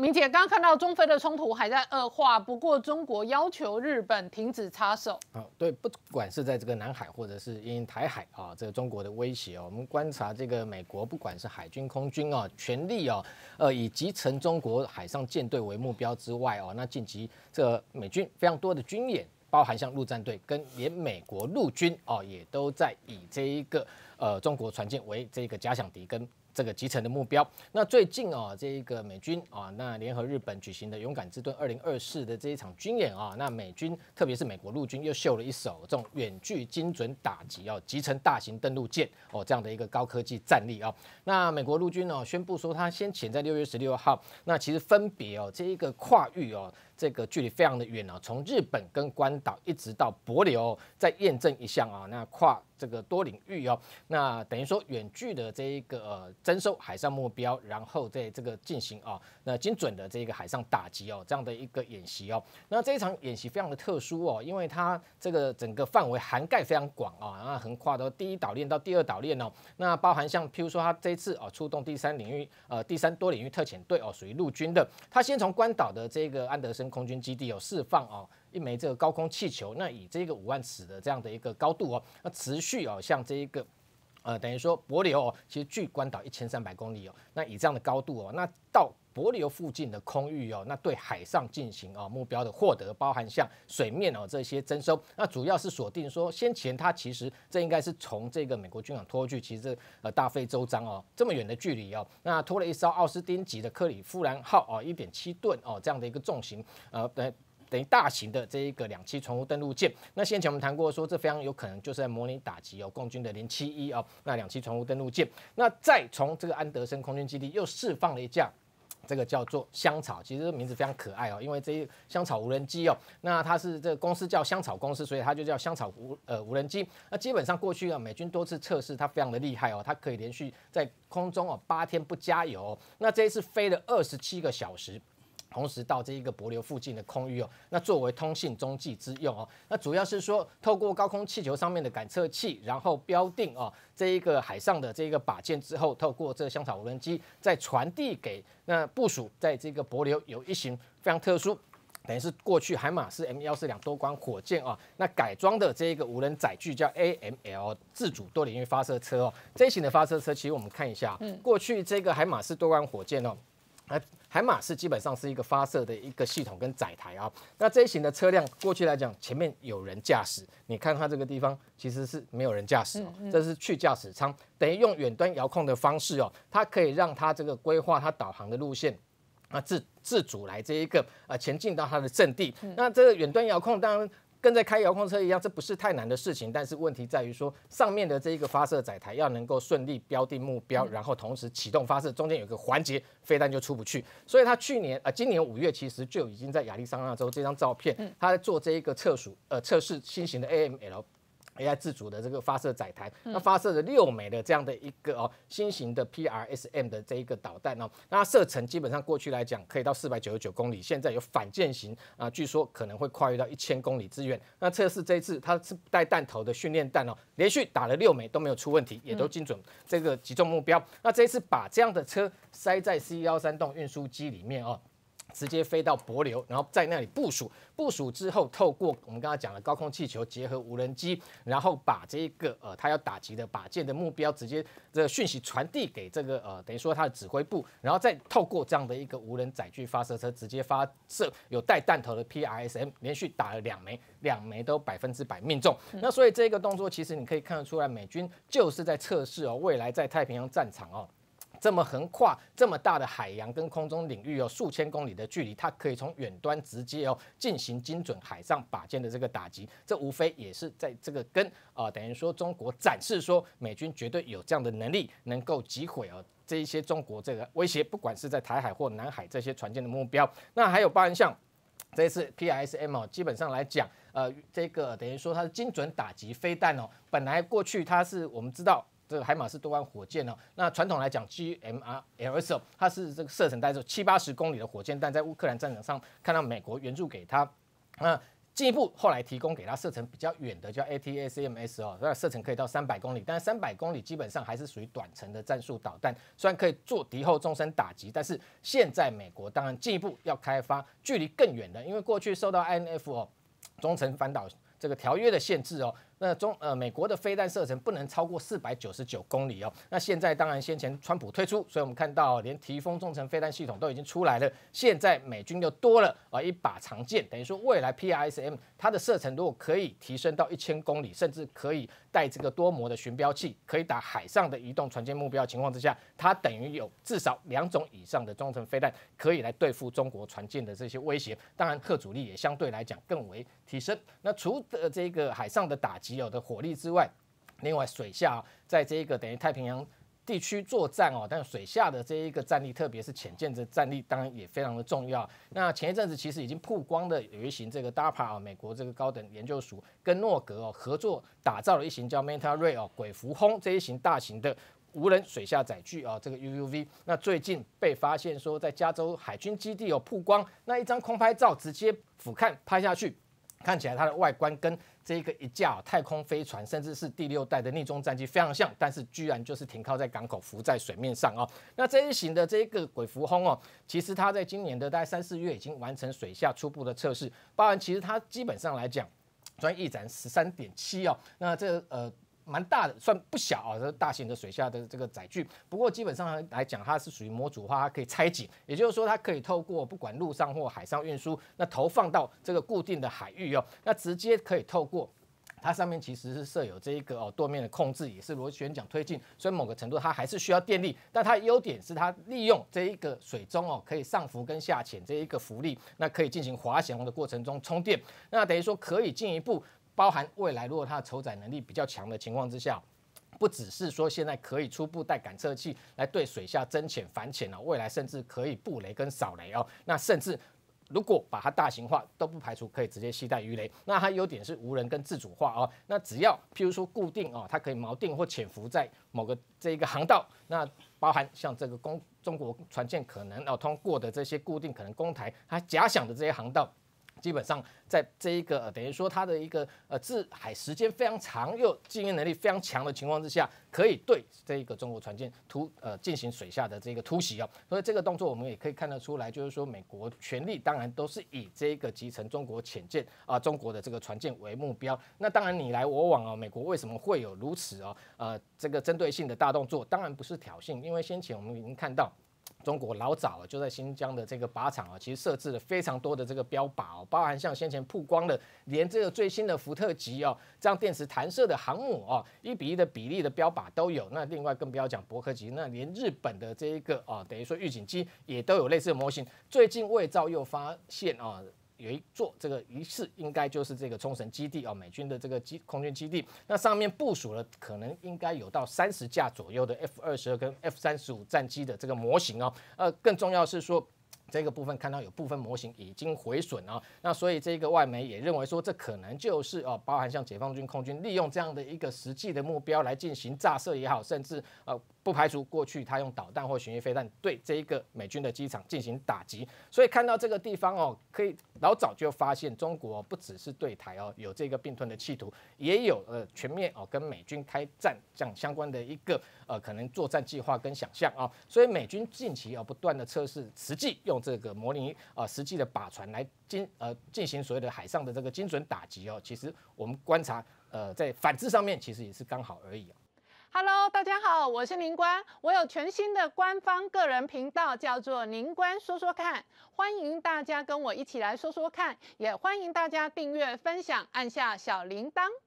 明姐刚刚看到中非的冲突还在恶化，不过中国要求日本停止插手。啊，对，不管是在这个南海，或者是因台海啊，这个中国的威胁哦，我们观察这个美国，不管是海军、空军啊，全力啊，呃，以集成中国海上舰队为目标之外哦，那近期这美军非常多的军演，包含像陆战队跟连美国陆军哦，也都在以这一个呃中国船舰为这个假想敌跟。这个集成的目标。那最近啊，这一个美军啊，那联合日本举行的“勇敢之盾二零二四”的这一场军演啊，那美军特别是美国陆军又秀了一手这种远距精准打击哦，集成大型登陆舰哦这样的一个高科技战力啊。那美国陆军哦宣布说，他先前在六月十六号，那其实分别哦这一个跨域哦。这个距离非常的远哦，从日本跟关岛一直到帛琉，再验证一项啊，那跨这个多领域哦，那等于说远距的这一个呃征收海上目标，然后在这个进行啊，那精准的这个海上打击哦，这样的一个演习哦，那这一场演习非常的特殊哦，因为它这个整个范围涵盖非常广啊，后横跨到第一岛链到第二岛链哦，那包含像譬如说它这一次哦出动第三领域呃第三多领域特遣队哦，属于陆军的，它先从关岛的这个安德森。空军基地有释放哦一枚这个高空气球，那以这个五万尺的这样的一个高度哦，那持续哦像这一个。呃，等于说柏琉哦，其实距关岛一千三百公里哦。那以这样的高度哦，那到柏琉附近的空域哦，那对海上进行啊目标的获得，包含像水面哦这些征收，那主要是锁定说先前它其实这应该是从这个美国军港拖去，其实呃大费周章哦，这么远的距离哦，那拖了一艘奥斯汀级的克里夫兰号哦，一点七吨哦这样的一个重型呃。等于大型的这一个两栖船坞登陆舰。那先前我们谈过，说这非常有可能就是在模拟打击哦，共军的零七一哦，那两栖船坞登陆舰。那再从这个安德森空军基地又释放了一架，这个叫做香草，其实名字非常可爱哦，因为这香草无人机哦，那它是这个公司叫香草公司，所以它就叫香草无呃无人机。那基本上过去啊，美军多次测试，它非常的厉害哦，它可以连续在空中哦八天不加油。那这一次飞了二十七个小时。同时到这一个泊流附近的空域哦，那作为通信中继之用哦，那主要是说透过高空气球上面的感测器，然后标定哦这一个海上的这一个靶舰之后，透过这香草无人机再传递给那部署在这个泊流有一型非常特殊，等于是过去海马斯 M 幺四两多管火箭啊，那改装的这一个无人载具叫 AML 自主多领域发射车哦，这型的发射车其实我们看一下，嗯，过去这个海马斯多管火箭哦，哎。海马是基本上是一个发射的一个系统跟载台啊，那这一型的车辆过去来讲，前面有人驾驶，你看它这个地方其实是没有人驾驶，这是去驾驶舱，等于用远端遥控的方式哦，它可以让它这个规划它导航的路线，那自自主来这一个啊前进到它的阵地，那这个远端遥控当然。跟在开遥控车一样，这不是太难的事情。但是问题在于说，上面的这一个发射载台要能够顺利标定目标，然后同时启动发射，中间有个环节，飞弹就出不去。所以他去年啊，今年五月其实就已经在亚利桑那州这张照片，他在做这一个测数呃测试新型的 a l p AI 自主的这个发射载台，那发射了六枚的这样的一个哦新型的 PRS M 的这一个导弹哦，那射程基本上过去来讲可以到四百九十九公里，现在有反舰型啊，据说可能会跨越到一千公里之远。那测试这一次它是带弹头的训练弹哦，连续打了六枚都没有出问题，也都精准这个击中目标。那这一次把这样的车塞在 C 幺三栋运输机里面哦。直接飞到波流，然后在那里部署，部署之后，透过我们刚才讲的高空气球结合无人机，然后把这一个呃，他要打击的靶舰的目标，直接的讯息传递给这个呃，等于说他的指挥部，然后再透过这样的一个无人载具发射车直接发射有带弹头的 PRS M，连续打了两枚，两枚都百分之百命中。那所以这个动作其实你可以看得出来，美军就是在测试哦，未来在太平洋战场哦。这么横跨这么大的海洋跟空中领域哦，数千公里的距离，它可以从远端直接哦进行精准海上靶舰的这个打击，这无非也是在这个跟啊，等于说中国展示说美军绝对有这样的能力，能够击毁哦这一些中国这个威胁，不管是在台海或南海这些船舰的目标。那还有包含像这次 PISM 哦，基本上来讲，呃，这个等于说它的精准打击飞弹哦，本来过去它是我们知道。这个海马斯多管火箭哦，那传统来讲，GMRLS 哦，它是这个射程在做七八十公里的火箭弹，在乌克兰战场上看到美国援助给他，那进一步后来提供给他射程比较远的叫 ATACMS 哦，那射程可以到三百公里，但是三百公里基本上还是属于短程的战术导弹，虽然可以做敌后纵深打击，但是现在美国当然进一步要开发距离更远的，因为过去受到 INF 哦中程反导这个条约的限制哦。那中呃，美国的飞弹射程不能超过四百九十九公里哦。那现在当然先前川普退出，所以我们看到连提风中程飞弹系统都已经出来了。现在美军又多了啊一把长剑，等于说未来 PISM 它的射程如果可以提升到一千公里，甚至可以带这个多模的巡标器，可以打海上的移动船舰目标情况之下，它等于有至少两种以上的中程飞弹可以来对付中国船舰的这些威胁。当然核主力也相对来讲更为提升。那除了这个海上的打。己有的火力之外，另外水下在这一个等于太平洋地区作战哦，但水下的这一个战力，特别是潜舰的战力，当然也非常的重要。那前一阵子其实已经曝光的有一型这个 DARPA，美国这个高等研究署跟诺格哦合作打造了一型叫 m e t a Ray 哦，鬼蝠轰这一型大型的无人水下载具啊，这个 UUV。那最近被发现说在加州海军基地有曝光，那一张空拍照直接俯瞰拍下去。看起来它的外观跟这个一架太空飞船，甚至是第六代的逆中战机非常像，但是居然就是停靠在港口，浮在水面上哦。那这一型的这一个鬼蝠空哦，其实它在今年的大概三四月已经完成水下初步的测试，包含其实它基本上来讲，专翼展十三点七哦，那这呃。蛮大的，算不小啊，这大型的水下的这个载具。不过基本上来讲，它是属于模组化，它可以拆解，也就是说，它可以透过不管陆上或海上运输，那投放到这个固定的海域哦，那直接可以透过它上面其实是设有这一个哦舵面的控制，也是螺旋桨推进，所以某个程度它还是需要电力。但它的优点是它利用这一个水中哦可以上浮跟下潜这一个浮力，那可以进行滑翔的过程中充电，那等于说可以进一步。包含未来，如果它的承载能力比较强的情况之下，不只是说现在可以初步带感测器来对水下增潜反潜了，未来甚至可以布雷跟扫雷哦。那甚至如果把它大型化，都不排除可以直接携带鱼雷。那它优点是无人跟自主化哦。那只要譬如说固定哦，它可以锚定或潜伏在某个这一个航道，那包含像这个公中国船舰可能要通过的这些固定可能公台，它假想的这些航道。基本上，在这一个等于说它的一个呃自海时间非常长，又经营能力非常强的情况之下，可以对这一个中国船舰突呃进行水下的这个突袭哦。所以这个动作我们也可以看得出来，就是说美国全力当然都是以这一个集成中国潜舰啊、中国的这个船舰为目标。那当然你来我往哦，美国为什么会有如此哦呃这个针对性的大动作？当然不是挑衅，因为先前我们已经看到。中国老早就在新疆的这个靶场啊，其实设置了非常多的这个标靶哦，包含像先前曝光的，连这个最新的福特级哦，这样电池弹射的航母啊，一比一的比例的标靶都有。那另外更不要讲伯克级，那连日本的这一个啊，等于说预警机也都有类似的模型。最近卫造又发现啊。有一座这个疑似应该就是这个冲绳基地啊，美军的这个基空军基地，那上面部署了可能应该有到三十架左右的 F 二十二跟 F 三十五战机的这个模型啊，呃，更重要是说。这个部分看到有部分模型已经毁损啊，那所以这个外媒也认为说，这可能就是哦，包含像解放军空军利用这样的一个实际的目标来进行炸射也好，甚至呃不排除过去他用导弹或巡弋飞弹对这一个美军的机场进行打击。所以看到这个地方哦，可以老早就发现中国不只是对台哦有这个并吞的企图，也有呃全面哦跟美军开战样相关的一个呃可能作战计划跟想象啊。所以美军近期啊不断的测试实际用。用这个模拟啊，实际的靶船来进呃进行所谓的海上的这个精准打击哦。其实我们观察呃在反制上面，其实也是刚好而已啊。Hello，大家好，我是宁官，我有全新的官方个人频道，叫做宁官说说看，欢迎大家跟我一起来说说看，也欢迎大家订阅、分享，按下小铃铛。